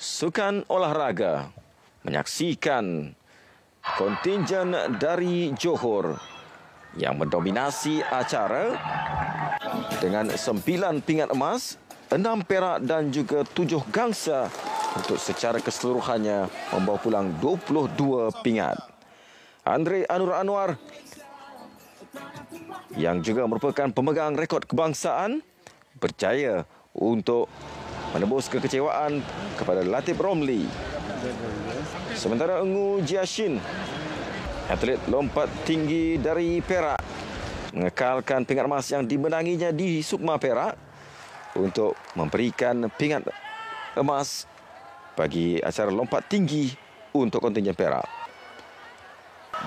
Sukan Olahraga menyaksikan kontingen dari Johor yang mendominasi acara dengan sembilan pingat emas, enam perak dan juga tujuh gangsa untuk secara keseluruhannya membawa pulang 22 pingat. Andre Anur Anwar yang juga merupakan pemegang rekod kebangsaan berjaya untuk menebus kekecewaan kepada Latif Romli. Sementara Ungu Jiashin, atlet lompat tinggi dari Perak, mengekalkan pingat emas yang dimenanginya di Sukma Perak untuk memberikan pingat emas bagi acara lompat tinggi untuk kontingen Perak.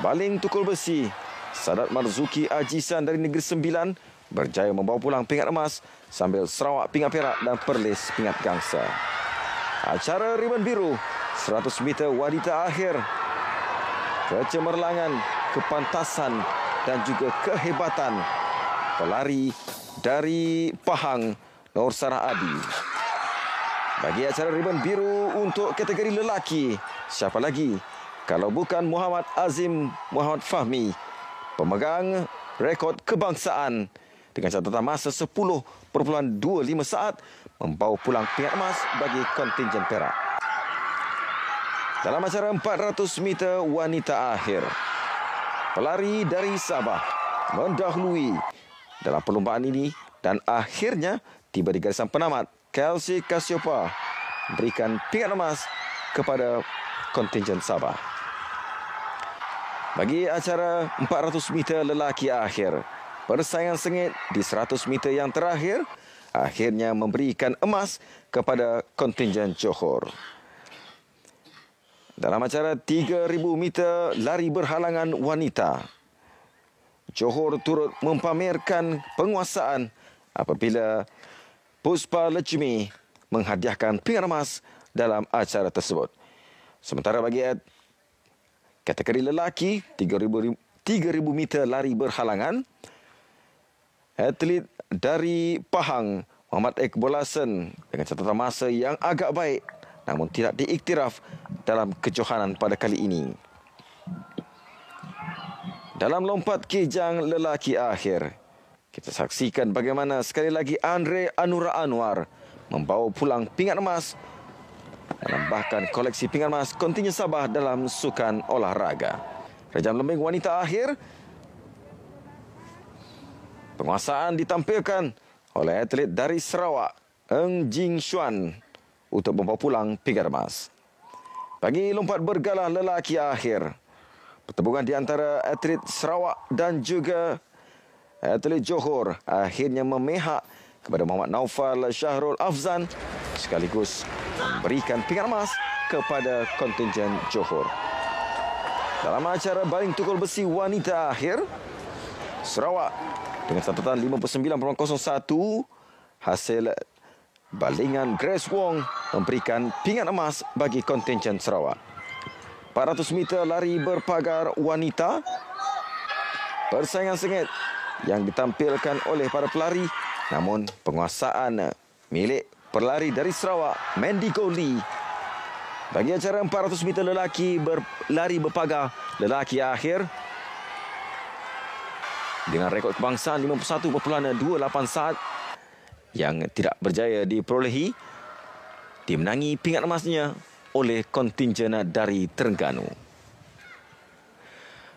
Baling tukul besi, Sadat Marzuki Ajisan dari Negeri Sembilan berjaya membawa pulang pingat emas sambil Sarawak pingat perak dan Perlis pingat gangsa. Acara ribbon biru 100 meter wanita akhir kecemerlangan, kepantasan dan juga kehebatan pelari dari Pahang Nur Sarah Adi. Bagi acara ribbon biru untuk kategori lelaki, siapa lagi kalau bukan Muhammad Azim Muhammad Fahmi, pemegang rekod kebangsaan dengan catatan masa 10.25 saat membawa pulang pihak emas bagi kontingen perak. Dalam acara 400 meter wanita akhir, pelari dari Sabah mendahului dalam perlombaan ini dan akhirnya tiba di garisan penamat Kelsey Kasiopa berikan pingat emas kepada kontingen Sabah. Bagi acara 400 meter lelaki akhir, persaingan sengit di 100 meter yang terakhir akhirnya memberikan emas kepada kontingen Johor. Dalam acara 3000 meter lari berhalangan wanita, Johor turut mempamerkan penguasaan apabila Puspa Lechmi menghadiahkan pingat emas dalam acara tersebut. Sementara bagi kategori lelaki 3000 meter lari berhalangan, atlet dari Pahang, Muhammad Iqbal Hassan dengan catatan masa yang agak baik namun tidak diiktiraf dalam kejohanan pada kali ini. Dalam lompat kejang lelaki akhir, kita saksikan bagaimana sekali lagi Andre Anura Anwar membawa pulang pingat emas menambahkan koleksi pingat emas kontinya Sabah dalam sukan olahraga. Rejam lembing wanita akhir Penguasaan ditampilkan oleh atlet dari Sarawak, Eng Jing Xuan untuk membawa pulang pingat emas. Bagi lompat bergalah lelaki akhir, pertemuan di antara atlet Sarawak dan juga atlet Johor akhirnya memihak kepada Muhammad Naufal Syahrul Afzan sekaligus memberikan pingat emas kepada kontingen Johor. Dalam acara baling tukul besi wanita akhir, Sarawak dengan catatan 59.01 hasil balingan Grace Wong memberikan pingat emas bagi kontingen Sarawak. 400 meter lari berpagar wanita. Persaingan sengit yang ditampilkan oleh para pelari namun penguasaan milik pelari dari Sarawak Mandy Goli. Bagi acara 400 meter lelaki berlari berpagar lelaki akhir dengan rekod kebangsaan 51.28 saat yang tidak berjaya diperolehi dimenangi pingat emasnya oleh kontingen dari Terengganu.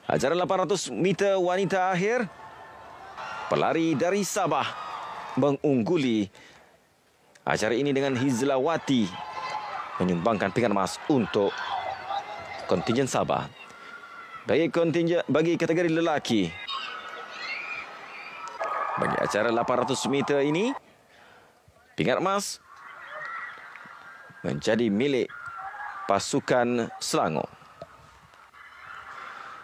Ajaran 800 meter wanita akhir pelari dari Sabah mengungguli acara ini dengan Hizlawati menyumbangkan pingat emas untuk kontingen Sabah. Bagi kontingen bagi kategori lelaki, bagi acara 800 meter ini. Pingat emas menjadi milik pasukan Selangor.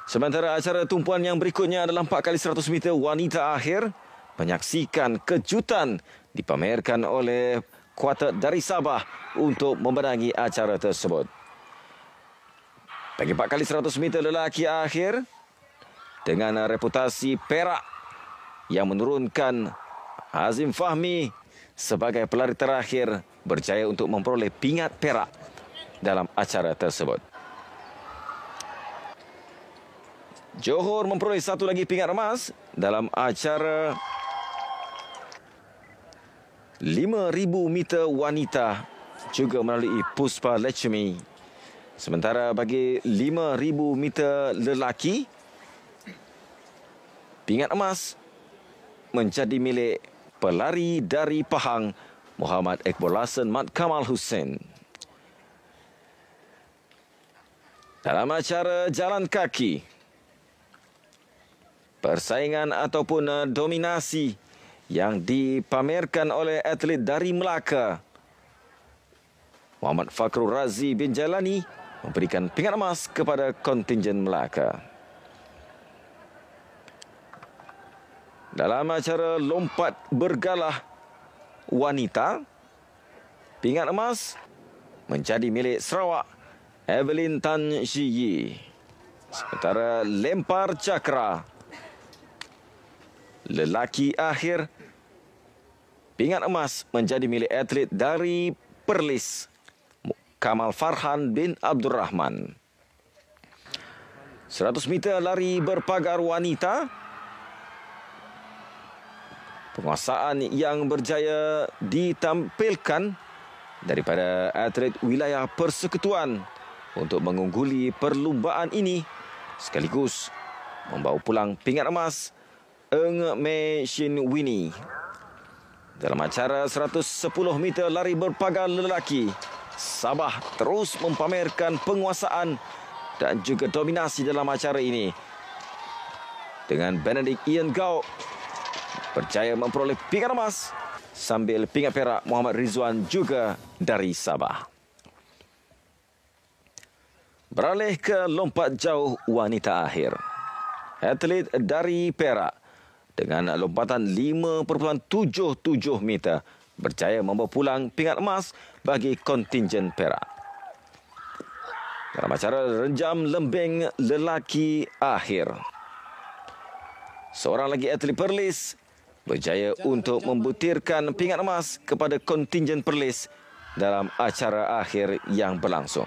Sementara acara tumpuan yang berikutnya adalah 4 kali 100 meter wanita akhir menyaksikan kejutan dipamerkan oleh kuarter dari Sabah untuk memenangi acara tersebut. Bagi 4 kali 100 meter lelaki akhir dengan reputasi perak yang menurunkan Azim Fahmi sebagai pelari terakhir berjaya untuk memperoleh pingat perak dalam acara tersebut. Johor memperoleh satu lagi pingat emas dalam acara 5000 meter wanita juga melalui Puspa Lechmi. Sementara bagi 5000 meter lelaki pingat emas menjadi milik pelari dari Pahang Muhammad Iqbal Hassan Mat Kamal Hussein. Dalam acara jalan kaki, persaingan ataupun eh, dominasi yang dipamerkan oleh atlet dari Melaka, Muhammad Fakru Razi bin Jalani memberikan pingat emas kepada kontingen Melaka. dalam acara lompat bergalah wanita pingat emas menjadi milik Sarawak Evelyn Tan Shi Yi sementara lempar cakra lelaki akhir pingat emas menjadi milik atlet dari Perlis Kamal Farhan bin Abdul Rahman 100 meter lari berpagar wanita penguasaan yang berjaya ditampilkan daripada atlet wilayah persekutuan untuk mengungguli perlumbaan ini sekaligus membawa pulang pingat emas Eng Mei Shin Winnie. Dalam acara 110 meter lari berpagar lelaki, Sabah terus mempamerkan penguasaan dan juga dominasi dalam acara ini. Dengan Benedict Ian Gao berjaya memperoleh pingat emas sambil pingat perak Muhammad Rizwan juga dari Sabah. Beralih ke lompat jauh wanita akhir. Atlet dari Perak dengan lompatan 5.77 meter berjaya membawa pulang pingat emas bagi kontingen Perak. Dalam acara renjam lembing lelaki akhir. Seorang lagi atlet Perlis berjaya untuk membutirkan pingat emas kepada kontingen Perlis dalam acara akhir yang berlangsung.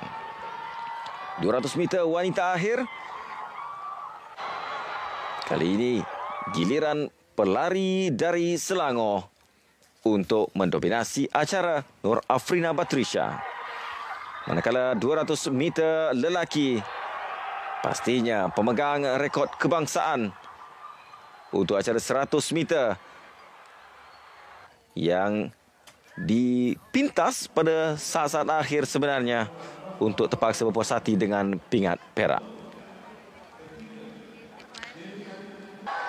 200 meter wanita akhir. Kali ini giliran pelari dari Selangor untuk mendominasi acara Nur Afrina Patricia. Manakala 200 meter lelaki pastinya pemegang rekod kebangsaan untuk acara 100 meter yang dipintas pada saat-saat akhir sebenarnya untuk terpaksa berpuas hati dengan pingat perak.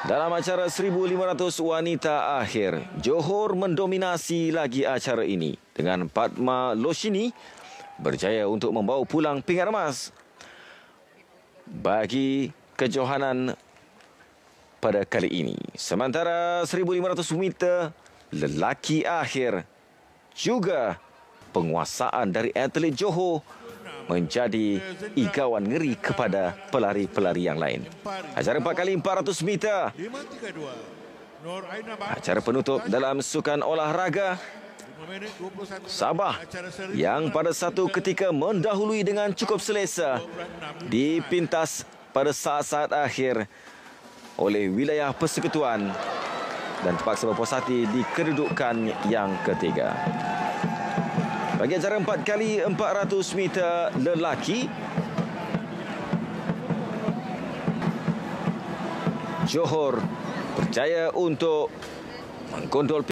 Dalam acara 1500 wanita akhir, Johor mendominasi lagi acara ini dengan Padma Loshini berjaya untuk membawa pulang pingat emas bagi kejohanan pada kali ini. Sementara 1,500 meter, lelaki akhir juga penguasaan dari atlet Johor menjadi igawan ngeri kepada pelari-pelari yang lain. Acara 4 kali 400 meter. Acara penutup dalam sukan olahraga Sabah yang pada satu ketika mendahului dengan cukup selesa dipintas pada saat-saat akhir oleh wilayah persekutuan dan terpaksa berpuas hati di kedudukan yang ketiga. Bagi acara empat kali empat ratus meter lelaki, Johor berjaya untuk mengkontrol